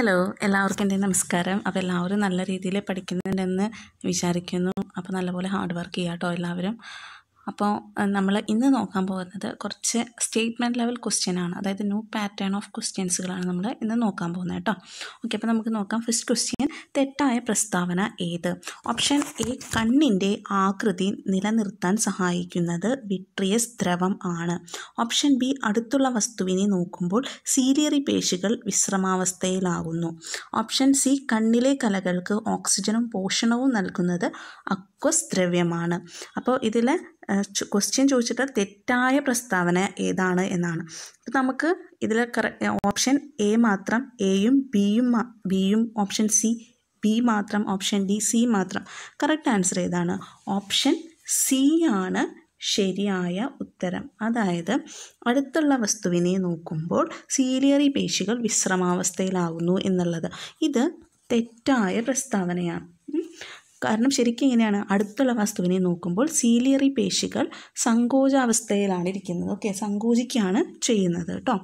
hello എല്ലാവർക്കും എൻ്റെ നമസ്കാരം അപ്പോൾ എല്ലാവരും നല്ല രീതിയിൽ പഠിക്കുന്നുണ്ടെന്ന് വിചാരിക്കുന്നു അപ്പോൾ നല്ലപോലെ ഹാർഡ് വർക്ക് ചെയ്യാം കേട്ടോ എല്ലാവരും അപ്പോൾ നമ്മൾ ഇന്ന് നോക്കാൻ പോകുന്നത് കുറച്ച് സ്റ്റേറ്റ്മെൻറ്റ് ലെവൽ ക്വസ്റ്റ്യൻ ആണ് അതായത് ന്യൂ പാറ്റേൺ ഓഫ് ക്വസ്റ്റ്യൻസുകളാണ് നമ്മൾ ഇന്ന് നോക്കാൻ പോകുന്നത് കേട്ടോ ഓക്കെ അപ്പോൾ നമുക്ക് നോക്കാം ഫസ്റ്റ് ക്വസ്റ്റ്യൻ തെറ്റായ പ്രസ്താവന ഏത് ഓപ്ഷൻ എ കണ്ണിൻ്റെ ആകൃതി നിലനിർത്താൻ സഹായിക്കുന്നത് വിട്രിയസ് ദ്രവം ആണ് ഓപ്ഷൻ ബി അടുത്തുള്ള വസ്തുവിനെ നോക്കുമ്പോൾ സീരിയറി പേശികൾ വിശ്രമാവസ്ഥയിലാകുന്നു ഓപ്ഷൻ സി കണ്ണിലെ കലകൾക്ക് ഓക്സിജനും പോഷണവും നൽകുന്നത് ക്വസ് ദ്രവ്യമാണ് അപ്പോൾ ഇതിൽ ക്വസ്റ്റ്യൻ ചോദിച്ചിട്ട് തെറ്റായ പ്രസ്താവന ഏതാണ് എന്നാണ് അപ്പോൾ നമുക്ക് ഇതിൽ ഓപ്ഷൻ എ മാത്രം എയും ബിയും ബിയും ഓപ്ഷൻ സി ബി മാത്രം ഓപ്ഷൻ ഡി സി മാത്രം കറക്റ്റ് ആൻസർ ഏതാണ് ഓപ്ഷൻ സി ആണ് ശരിയായ ഉത്തരം അതായത് അടുത്തുള്ള വസ്തുവിനെ നോക്കുമ്പോൾ സീലിയറി പേശികൾ വിശ്രമാവസ്ഥയിലാകുന്നു എന്നുള്ളത് ഇത് തെറ്റായ പ്രസ്താവനയാണ് കാരണം ശരിക്കും ഇങ്ങനെയാണ് അടുത്തുള്ള വസ്തുവിനെ നോക്കുമ്പോൾ സീലിയറി പേശികൾ സങ്കോചാവസ്ഥയിലാണ് ഇരിക്കുന്നത് ഓക്കെ സങ്കോചിക്കുകയാണ് ചെയ്യുന്നത് കേട്ടോ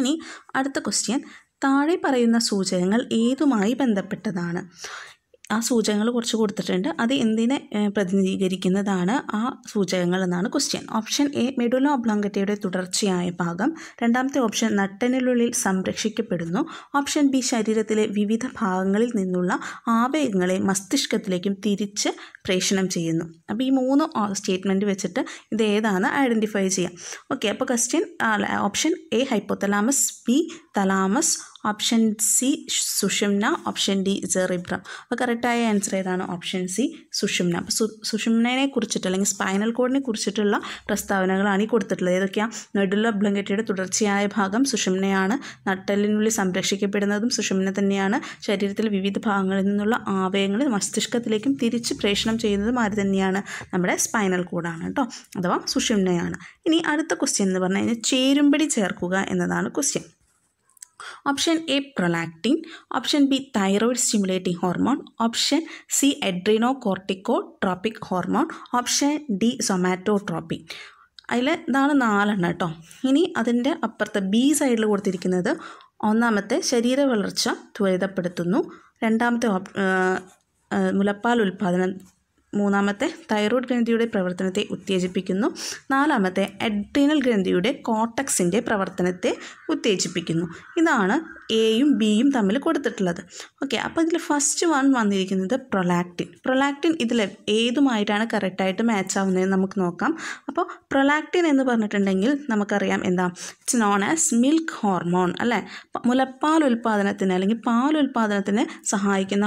ഇനി അടുത്ത ക്വസ്റ്റ്യൻ താഴെ പറയുന്ന സൂചകങ്ങൾ ഏതുമായി ബന്ധപ്പെട്ടതാണ് ആ സൂചകങ്ങൾ കുറച്ച് കൊടുത്തിട്ടുണ്ട് അത് എന്തിനെ പ്രതിനിധീകരിക്കുന്നതാണ് ആ സൂചകങ്ങൾ എന്നാണ് ക്വസ്റ്റ്യൻ ഓപ്ഷൻ എ മെഡുല അബ്ലാങ്കറ്റയുടെ തുടർച്ചയായ ഭാഗം രണ്ടാമത്തെ ഓപ്ഷൻ നട്ടനിലുള്ളിൽ സംരക്ഷിക്കപ്പെടുന്നു ഓപ്ഷൻ ബി ശരീരത്തിലെ വിവിധ ഭാഗങ്ങളിൽ നിന്നുള്ള ആവേഗങ്ങളെ മസ്തിഷ്കത്തിലേക്കും തിരിച്ച് പ്രേഷണം ചെയ്യുന്നു അപ്പോൾ ഈ മൂന്ന് സ്റ്റേറ്റ്മെൻറ്റ് വെച്ചിട്ട് ഇത് ഏതാണ് ഐഡൻറ്റിഫൈ ചെയ്യാം ഓക്കെ അപ്പോൾ question option A hypothalamus B thalamus option C സുഷുംന ഓപ്ഷൻ ഡി ജെറിബ്രം അപ്പോൾ കറക്റ്റായ ആൻസർ ഏതാണ് ഓപ്ഷൻ സി സുഷുംന അപ്പോൾ സുഷുംനെ കുറിച്ചിട്ട് അല്ലെങ്കിൽ സ്പൈനൽ കോഡിനെ കുറിച്ചിട്ടുള്ള പ്രസ്താവനകളാണ് ഈ കൊടുത്തിട്ടുള്ളത് ഏതൊക്കെയാണ് നെടുള്ള ബ്ലങ്കറ്റയുടെ തുടർച്ചയായ ഭാഗം സുഷുംനയാണ് നട്ടലിനുള്ളിൽ സംരക്ഷിക്കപ്പെടുന്നതും സുഷുംന തന്നെയാണ് ശരീരത്തിലെ വിവിധ ഭാഗങ്ങളിൽ നിന്നുള്ള ആവയങ്ങൾ മസ്തിഷ്കത്തിലേക്കും തിരിച്ച് പ്രേഷണം നിയന്ത്രണം ചെയ്യുന്നതും ആര് തന്നെയാണ് നമ്മുടെ സ്പൈനൽ കോഡാണ് കേട്ടോ അഥവാ സുഷിംനയാണ് ഇനി അടുത്ത ക്വസ്റ്റ്യൻ എന്ന് പറഞ്ഞു കഴിഞ്ഞാൽ ചേരുമ്പടി ചേർക്കുക എന്നതാണ് question option A prolactin option B thyroid stimulating hormone option C adrenocorticotropic hormone option D tropic അതിൽ ഇതാണ് നാലെണ്ണം കേട്ടോ ഇനി അതിൻ്റെ അപ്പുറത്തെ ബി സൈഡിൽ കൊടുത്തിരിക്കുന്നത് ഒന്നാമത്തെ ശരീര വളർച്ച ത്വരിതപ്പെടുത്തുന്നു രണ്ടാമത്തെ മുലപ്പാൽ ഉൽപ്പാദനം മൂന്നാമത്തെ തൈറോയ്ഡ് ഗ്രന്ഥിയുടെ പ്രവർത്തനത്തെ ഉത്തേജിപ്പിക്കുന്നു നാലാമത്തെ അഡ്രീനൽ ഗ്രന്ഥിയുടെ കോട്ടക്സിൻ്റെ പ്രവർത്തനത്തെ ഉത്തേജിപ്പിക്കുന്നു ഇതാണ് എയും ബിയും തമ്മിൽ കൊടുത്തിട്ടുള്ളത് ഓക്കെ അപ്പോൾ ഇതിൽ ഫസ്റ്റ് വൺ വന്നിരിക്കുന്നത് പ്രൊലാക്റ്റിൻ പ്രൊലാക്റ്റിൻ ഇതിൽ ഏതുമായിട്ടാണ് കറക്റ്റായിട്ട് മാച്ച് ആവുന്നത് നമുക്ക് നോക്കാം അപ്പോൾ പ്രൊലാക്റ്റിൻ എന്ന് പറഞ്ഞിട്ടുണ്ടെങ്കിൽ നമുക്കറിയാം എന്താ it's known as milk hormone അല്ലേ മുലപ്പാൽ ഉൽപ്പാദനത്തിന് അല്ലെങ്കിൽ പാൽ ഉൽപ്പാദനത്തിന് സഹായിക്കുന്ന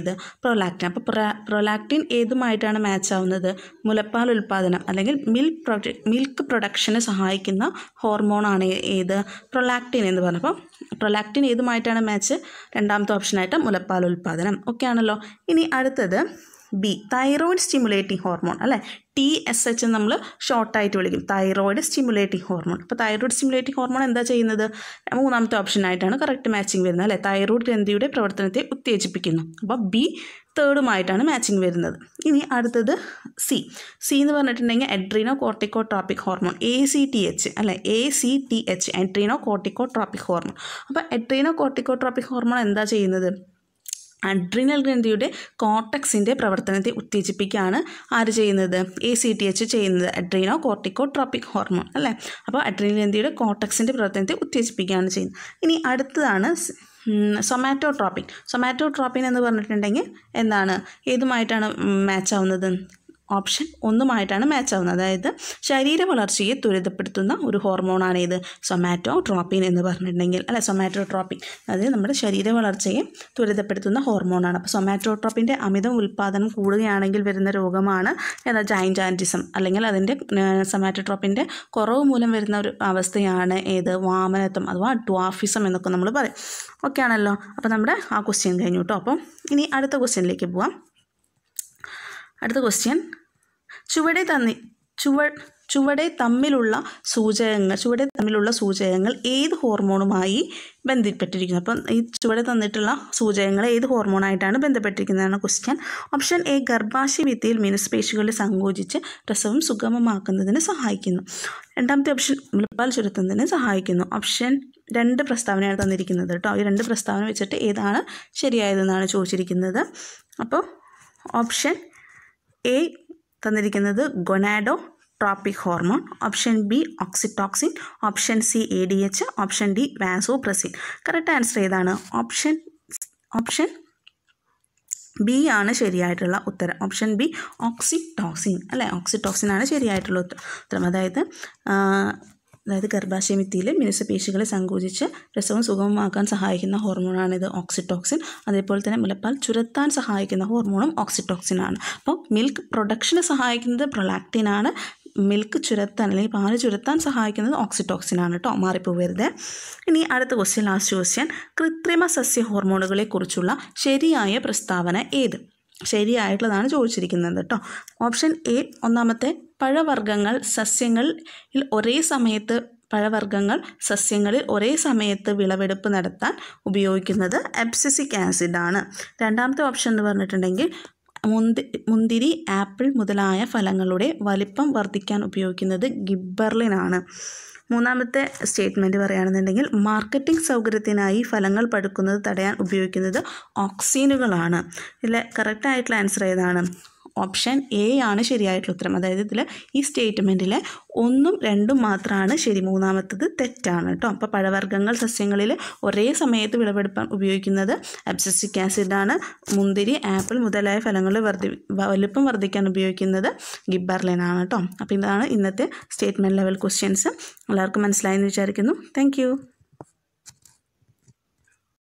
ഇത് പ്രൊലാക്റ്റിൻ അപ്പോൾ പ്രൊലാക്റ്റിൻ ഏതുമായിട്ടാണ് മാച്ച് ആവുന്നത് മുലപ്പാൽ ഉൽപ്പാദനം അല്ലെങ്കിൽ മിൽക്ക് മിൽക്ക് പ്രൊഡക്ഷന് സഹായിക്കുന്ന ഹോർമോണാണ് ഏത് പ്രൊലാക്റ്റിൻ എന്ന് പറഞ്ഞപ്പോൾ ലാക്റ്റിൻ ഏതുമായിട്ടാണ് മാച്ച് രണ്ടാമത്തെ ഓപ്ഷനായിട്ട് മുലപ്പാൽ ഉൽപ്പാദനം ഓക്കെ ആണല്ലോ ഇനി അടുത്തത് ബി തൈറോയിഡ് സ്റ്റിമുലേറ്റിംഗ് ഹോർമോൺ അല്ലേ ടി എസ് എച്ച് നമ്മൾ ഷോർട്ടായിട്ട് വിളിക്കും തൈറോയിഡ് സ്റ്റിമുലേറ്റിംഗ് ഹോർമോൺ അപ്പോൾ തൈറോയിഡ് സ്റ്റിമുലേറ്റിംഗ് ഹോർമോൺ എന്താ ചെയ്യുന്നത് മൂന്നാമത്തെ ഓപ്ഷനായിട്ടാണ് കറക്റ്റ് മാച്ചിങ് വരുന്നത് അല്ലേ തൈറോയിഡ് ഗ്രന്ഥിയുടെ പ്രവർത്തനത്തെ ഉത്തേജിപ്പിക്കുന്നു അപ്പോൾ ബി തേർഡുമായിട്ടാണ് മാച്ചിങ് വരുന്നത് ഇനി അടുത്തത് സി സി എന്ന് പറഞ്ഞിട്ടുണ്ടെങ്കിൽ adrenocorticotropic hormone A C T H അല്ലേ A C T H adrenocorticotropic hormone അപ്പോൾ അഡ്രീനോ കോർട്ടിക്കോ ട്രോപ്പിക് ഹോർമോൺ എന്താ ചെയ്യുന്നത് അഡ്രിനൽ ഗ്രന്ഥിയുടെ കോട്ടക്സിൻ്റെ പ്രവർത്തനത്തെ ഉത്തേജിപ്പിക്കുകയാണ് ആര് ചെയ്യുന്നത് എ സി ടി എച്ച് ചെയ്യുന്നത് അഡ്രീനോ കോർട്ടിക്കോ ട്രോപ്പിക് ഹോർമോൺ അല്ലേ അപ്പോൾ അഡ്രിനൽ ഗ്രന്ഥിയുടെ കോട്ടക്സിൻ്റെ പ്രവർത്തനത്തെ ഉത്തേജിപ്പിക്കുകയാണ് ചെയ്യുന്നത് ഇനി അടുത്തതാണ് സൊമാറ്റോ ട്രോപ്പിൻ എന്ന് പറഞ്ഞിട്ടുണ്ടെങ്കിൽ എന്താണ് ഏതുമായിട്ടാണ് മാച്ച് ആവുന്നത് ഓപ്ഷൻ ഒന്നുമായിട്ടാണ് മാച്ച് ആവുന്നത് അതായത് ശരീര വളർച്ചയെ ത്വരിതപ്പെടുത്തുന്ന ഒരു ഹോർമോണാണ് ഇത് സൊമാറ്റോ ട്രോപ്പിൻ എന്ന് പറഞ്ഞിട്ടുണ്ടെങ്കിൽ അല്ല സൊമാറ്റോ ട്രോപ്പിൻ അതായത് നമ്മുടെ ശരീര വളർച്ചയെ ത്വരിതപ്പെടുത്തുന്ന ഹോർമോണാണ് അപ്പോൾ സൊമാറ്റോട്രോപ്പിൻ്റെ അമിത ഉൽപ്പാദനം കൂടുകയാണെങ്കിൽ വരുന്ന രോഗമാണ് ഏതാ ജൈൻറ്റാൻറ്റിസം അല്ലെങ്കിൽ അതിൻ്റെ സൊമാറ്റോട്രോപ്പിൻ്റെ കുറവ് മൂലം വരുന്ന ഒരു അവസ്ഥയാണ് ഏത് വാമനത്വം അഥവാ ഡ്വാഫിസം എന്നൊക്കെ നമ്മൾ പറയും ഓക്കെ ആണല്ലോ അപ്പോൾ നമ്മുടെ ആ ക്വസ്റ്റ്യൻ കഴിഞ്ഞു കേട്ടോ അപ്പം ഇനി അടുത്ത ക്വസ്റ്റ്യനിലേക്ക് പോവാം അടുത്ത ക്വസ്റ്റ്യൻ ചുവടെ തന്നെ ചുവ ചുവടെ തമ്മിലുള്ള സൂചകങ്ങൾ ചുവടെ തമ്മിലുള്ള സൂചകങ്ങൾ ഏത് ഹോർമോണുമായി ബന്ധപ്പെട്ടിരിക്കുന്നു അപ്പം ഈ ചുവടെ തന്നിട്ടുള്ള സൂചകങ്ങൾ ഏത് ഹോർമോണായിട്ടാണ് ബന്ധപ്പെട്ടിരിക്കുന്നതെന്ന ക്വസ്റ്റ്യൻ ഓപ്ഷൻ എ ഗർഭാശയ ഭിത്തിയിൽ മിനുസ്പേശികളിൽ സങ്കോചിച്ച് പ്രസവം സുഗമമാക്കുന്നതിന് സഹായിക്കുന്നു രണ്ടാമത്തെ ഓപ്ഷൻ മുലപ്പാൽ ചുരുത്തുന്നതിന് സഹായിക്കുന്നു ഓപ്ഷൻ രണ്ട് പ്രസ്താവനയാണ് തന്നിരിക്കുന്നത് കേട്ടോ ഈ രണ്ട് പ്രസ്താവന വെച്ചിട്ട് ഏതാണ് ശരിയായതെന്നാണ് ചോദിച്ചിരിക്കുന്നത് അപ്പോൾ ഓപ്ഷൻ എ തന്നിരിക്കുന്നത് gonadotropic hormone option B oxytocin option C A D H option D vasopressin correct answer ഏതാണ് ഓപ്ഷൻ ഓപ്ഷൻ ബി ആണ് ശരിയായിട്ടുള്ള ഉത്തരം ഓപ്ഷൻ ബി ഓക്സിറ്റോക്സിൻ അല്ലേ ഓക്സിറ്റോക്സിൻ ആണ് ശരിയായിട്ടുള്ള ഉത്തരം അതായത് അതായത് ഗർഭാശയഭിത്തിയിൽ മിനുസപേശികളെ സങ്കോചിച്ച് പ്രസവം സുഗമമാക്കാൻ സഹായിക്കുന്ന ഹോർമോണാണിത് ഓക്സിറ്റോക്സിൻ അതേപോലെ തന്നെ മുലപ്പാൽ ചുരത്താൻ സഹായിക്കുന്ന ഹോർമോണും ആണ് അപ്പോൾ മിൽക്ക് പ്രൊഡക്ഷന് സഹായിക്കുന്നത് പ്രൊലാക്റ്റിനാണ് മിൽക്ക് ചുരത്താൻ അല്ലെങ്കിൽ പാല് ചുരത്താൻ സഹായിക്കുന്നത് ആണ് കേട്ടോ മാറിപ്പോവരുത് ഇനി അടുത്ത ക്വസ്റ്റ്യൻ ലാസ്റ്റ് ക്വസ്റ്റ്യൻ കൃത്രിമ സസ്യ ഹോർമോണുകളെക്കുറിച്ചുള്ള ശരിയായ പ്രസ്താവന ഏത് ശരിയായിട്ടുള്ളതാണ് ചോദിച്ചിരിക്കുന്നത് കേട്ടോ ഓപ്ഷൻ എ ഒന്നാമത്തെ പഴവർഗ്ഗങ്ങൾ സസ്യങ്ങൾ ഒരേ സമയത്ത് പഴവർഗ്ഗങ്ങൾ സസ്യങ്ങളിൽ ഒരേ സമയത്ത് വിളവെടുപ്പ് നടത്താൻ ഉപയോഗിക്കുന്നത് എപ്സിസിക് ആസിഡാണ് രണ്ടാമത്തെ ഓപ്ഷൻ എന്ന് പറഞ്ഞിട്ടുണ്ടെങ്കിൽ മുന്തി മുന്തിരി ആപ്പിൾ മുതലായ ഫലങ്ങളുടെ വലിപ്പം വർദ്ധിക്കാൻ ഉപയോഗിക്കുന്നത് ഗിബ്ബർലിനാണ് മൂന്നാമത്തെ സ്റ്റേറ്റ്മെൻറ്റ് പറയുകയാണെന്നുണ്ടെങ്കിൽ മാർക്കറ്റിംഗ് സൗകര്യത്തിനായി ഫലങ്ങൾ പടുക്കുന്നത് തടയാൻ ഉപയോഗിക്കുന്നത് ഓക്സിനുകളാണ് ഇല്ല കറക്റ്റായിട്ടുള്ള ആൻസർ ഏതാണ് ഓപ്ഷൻ എ ആണ് ശരിയായിട്ടുള്ള ഉത്തരം അതായത് ഇതിൽ ഈ സ്റ്റേറ്റ്മെൻറ്റിലെ ഒന്നും രണ്ടും മാത്രമാണ് ശരി മൂന്നാമത്തത് തെറ്റാണ് കേട്ടോ അപ്പോൾ പഴവർഗ്ഗങ്ങൾ സസ്യങ്ങളിൽ ഒരേ സമയത്ത് വിളവെടുപ്പാൻ ഉപയോഗിക്കുന്നത് അബ്സസിക് ആസിഡാണ് മുന്തിരി ആപ്പിൾ മുതലായ ഫലങ്ങൾ വർദ്ധി വലുപ്പം വർദ്ധിക്കാൻ ഉപയോഗിക്കുന്നത് ആണ് കേട്ടോ അപ്പോൾ ഇതാണ് ഇന്നത്തെ സ്റ്റേറ്റ്മെൻറ്റ് ലെവൽ ക്വസ്റ്റ്യൻസ് എല്ലാവർക്കും മനസ്സിലായെന്ന് വിചാരിക്കുന്നു താങ്ക്